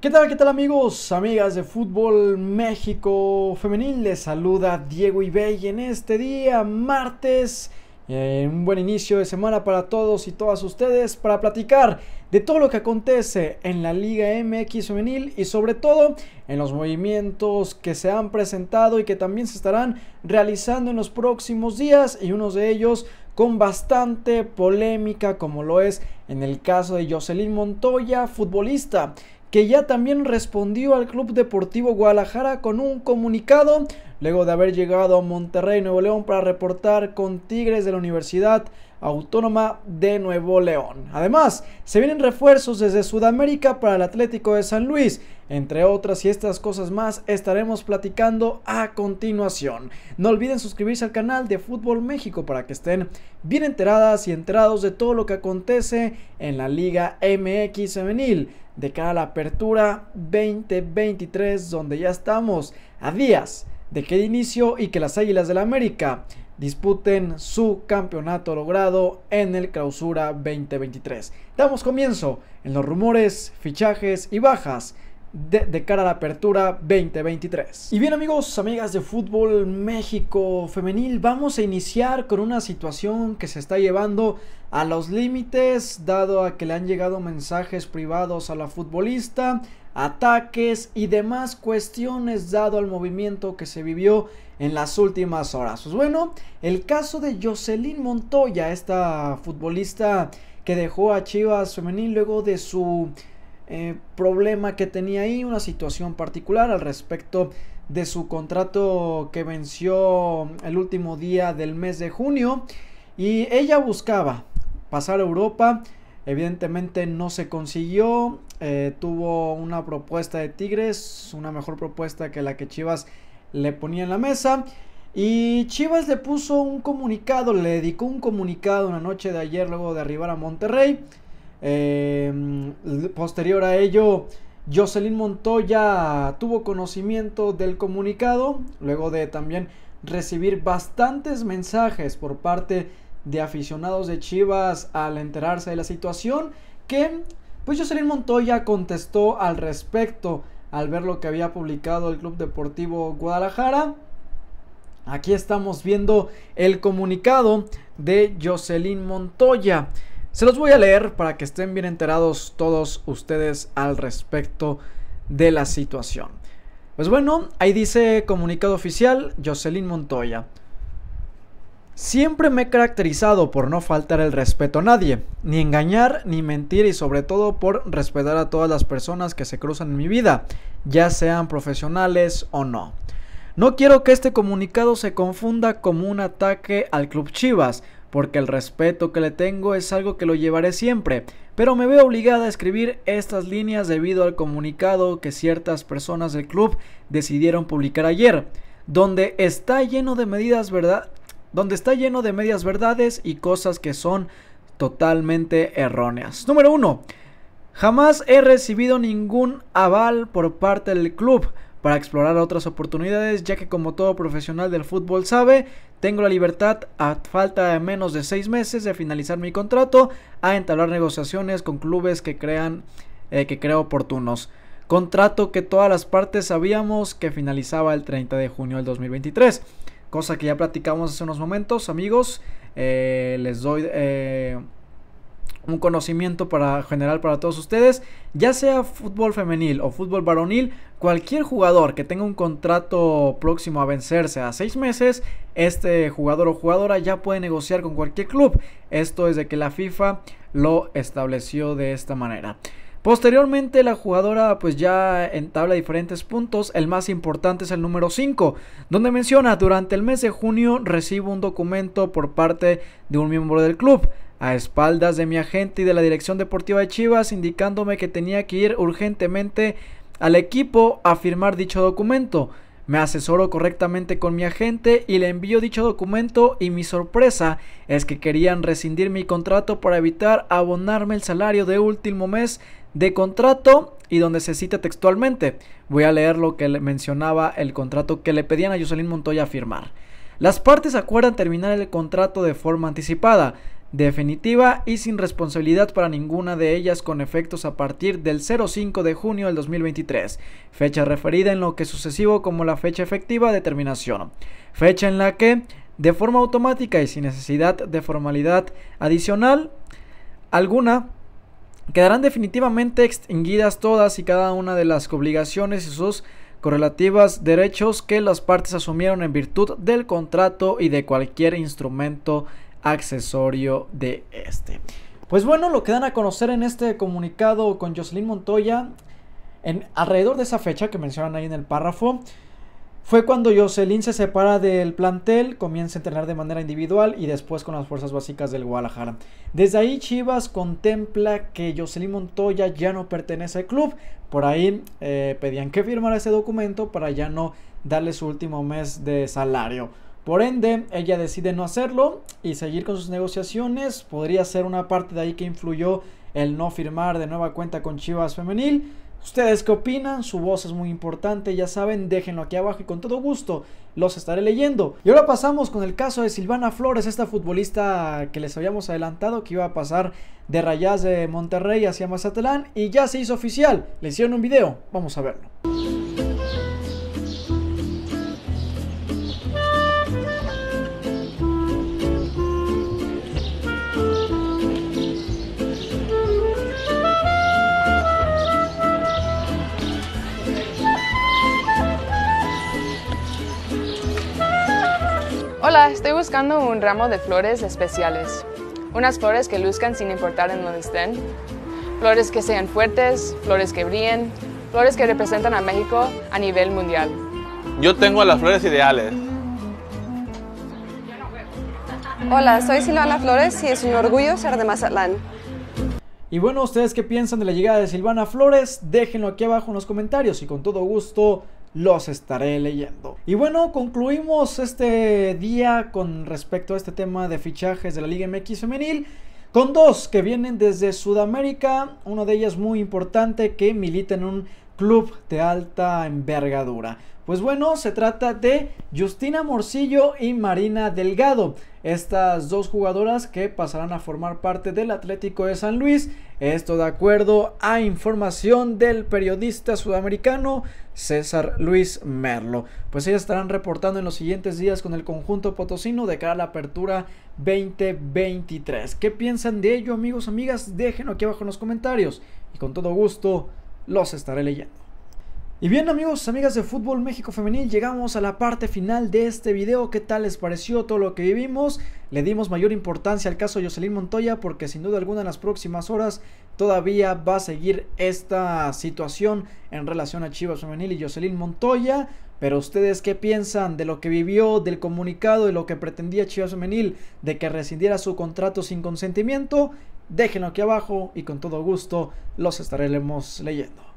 ¿Qué tal, qué tal amigos, amigas de Fútbol México Femenil? Les saluda Diego Ibey en este día, martes, eh, un buen inicio de semana para todos y todas ustedes para platicar de todo lo que acontece en la Liga MX Femenil y sobre todo en los movimientos que se han presentado y que también se estarán realizando en los próximos días y unos de ellos con bastante polémica como lo es en el caso de Jocelyn Montoya, futbolista que ya también respondió al Club Deportivo Guadalajara con un comunicado luego de haber llegado a Monterrey, Nuevo León para reportar con Tigres de la Universidad Autónoma de Nuevo León. Además, se vienen refuerzos desde Sudamérica para el Atlético de San Luis. Entre otras y estas cosas más estaremos platicando a continuación. No olviden suscribirse al canal de Fútbol México para que estén bien enteradas y enterados de todo lo que acontece en la Liga MX Femenil de cara a la apertura 2023 donde ya estamos a días de que inicio y que las Águilas del la América disputen su campeonato logrado en el Clausura 2023. Damos comienzo en los rumores, fichajes y bajas de, cara a la apertura 2023. Y bien amigos, amigas de fútbol México femenil, vamos a iniciar con una situación que se está llevando a los límites, dado a que le han llegado mensajes privados a la futbolista, ataques y demás cuestiones dado al movimiento que se vivió en las últimas horas. Pues bueno, el caso de Jocelyn Montoya, esta futbolista que dejó a Chivas Femenil luego de su eh, problema que tenía ahí, una situación particular al respecto de su contrato que venció el último día del mes de junio. Y ella buscaba pasar a Europa Evidentemente no se consiguió. Eh, tuvo una propuesta de Tigres, una mejor propuesta que la que Chivas le ponía en la mesa. Y Chivas le puso un comunicado, le dedicó un comunicado una noche de ayer luego de arribar a Monterrey. Eh, posterior a ello, Jocelyn Montoya tuvo conocimiento del comunicado, luego de también recibir bastantes mensajes por parte de de aficionados de Chivas al enterarse de la situación que pues Jocelyn Montoya contestó al respecto al ver lo que había publicado el Club Deportivo Guadalajara. Aquí estamos viendo el comunicado de Jocelyn Montoya. Se los voy a leer para que estén bien enterados todos ustedes al respecto de la situación. Pues bueno, ahí dice comunicado oficial Jocelyn Montoya. Siempre me he caracterizado por no faltar el respeto a nadie, ni engañar, ni mentir y sobre todo por respetar a todas las personas que se cruzan en mi vida, ya sean profesionales o no. No quiero que este comunicado se confunda como un ataque al Club Chivas, porque el respeto que le tengo es algo que lo llevaré siempre, pero me veo obligada a escribir estas líneas debido al comunicado que ciertas personas del club decidieron publicar ayer donde está lleno de medidas verdad donde está lleno de medias verdades y cosas que son totalmente erróneas. Número 1. Jamás he recibido ningún aval por parte del club para explorar otras oportunidades, ya que como todo profesional del fútbol sabe, tengo la libertad a falta de menos de seis meses de finalizar mi contrato a entablar negociaciones con clubes que crean eh, que creo oportunos. Contrato que todas las partes sabíamos que finalizaba el 30 de junio del 2023 cosa que ya platicamos hace unos momentos, amigos. Eh, les doy eh, un conocimiento para, general para todos ustedes. Ya sea fútbol femenil o fútbol varonil, cualquier jugador que tenga un contrato próximo a vencerse a seis meses, este jugador o jugadora ya puede negociar con cualquier club. Esto es de que la FIFA lo estableció de esta manera. Posteriormente la jugadora pues ya entabla diferentes puntos, el más importante es el número 5, donde menciona durante el mes de junio recibo un documento por parte de un miembro del club, a espaldas de mi agente y de la dirección deportiva de Chivas indicándome que tenía que ir urgentemente al equipo a firmar dicho documento. Me asesoro correctamente con mi agente y le envío dicho documento y mi sorpresa es que querían rescindir mi contrato para evitar abonarme el salario de último mes de contrato y donde se cita textualmente. Voy a leer lo que le mencionaba el contrato que le pedían a Jocelyn Montoya firmar. Las partes acuerdan terminar el contrato de forma anticipada definitiva y sin responsabilidad para ninguna de ellas con efectos a partir del 05 de junio del 2023, fecha referida en lo que sucesivo como la fecha efectiva de terminación, fecha en la que, de forma automática y sin necesidad de formalidad adicional alguna, quedarán definitivamente extinguidas todas y cada una de las obligaciones y sus correlativas derechos que las partes asumieron en virtud del contrato y de cualquier instrumento accesorio de este. Pues bueno, lo que dan a conocer en este comunicado con Jocelyn Montoya, en, alrededor de esa fecha que mencionan ahí en el párrafo, fue cuando Jocelyn se separa del plantel, comienza a entrenar de manera individual y después con las fuerzas básicas del Guadalajara. Desde ahí Chivas contempla que Jocelyn Montoya ya no pertenece al club. Por ahí eh, pedían que firmara ese documento para ya no darle su último mes de salario. Por ende, ella decide no hacerlo y seguir con sus negociaciones. Podría ser una parte de ahí que influyó el no firmar de nueva cuenta con Chivas Femenil. ¿Ustedes qué opinan? Su voz es muy importante, ya saben, déjenlo aquí abajo y con todo gusto los estaré leyendo. Y ahora pasamos con el caso de Silvana Flores, esta futbolista que les habíamos adelantado que iba a pasar de Rayas de Monterrey hacia Mazatlán y ya se hizo oficial. Le hicieron un video, vamos a verlo. Hola, estoy buscando un ramo de flores especiales. Unas flores que luzcan sin importar en donde estén. Flores que sean fuertes, flores que brillen, flores que representan a México a nivel mundial. Yo tengo las flores ideales. Hola, soy Silvana Flores y es un orgullo ser de Mazatlán. Y bueno, ¿ustedes qué piensan de la llegada de Silvana Flores? Déjenlo aquí abajo en los comentarios y con todo gusto los estaré leyendo. Y bueno, concluimos este día con respecto a este tema de fichajes de la Liga MX femenil. Con dos que vienen desde Sudamérica, Uno de ellas muy importante que milita en un club de alta envergadura. Pues bueno, se trata de Justina Morcillo y Marina Delgado. Estas dos jugadoras que pasarán a formar parte del Atlético de San Luis. Esto de acuerdo a información del periodista sudamericano César Luis Merlo. Pues ellas estarán reportando en los siguientes días con el conjunto potosino de cara a la apertura 2023. ¿Qué piensan de ello amigos, amigas? Déjenlo aquí abajo en los comentarios. Y con todo gusto los estaré leyendo. Y bien amigos, amigas de Fútbol México Femenil, llegamos a la parte final de este video. ¿Qué tal les pareció todo lo que vivimos? Le dimos mayor importancia al caso de Jocelyn Montoya porque sin duda alguna en las próximas horas todavía va a seguir esta situación en relación a Chivas Femenil y Jocelyn Montoya. Pero ustedes qué piensan de lo que vivió, del comunicado y lo que pretendía Chivas Femenil de que rescindiera su contrato sin consentimiento? déjenlo aquí abajo y con todo gusto los estaremos leyendo.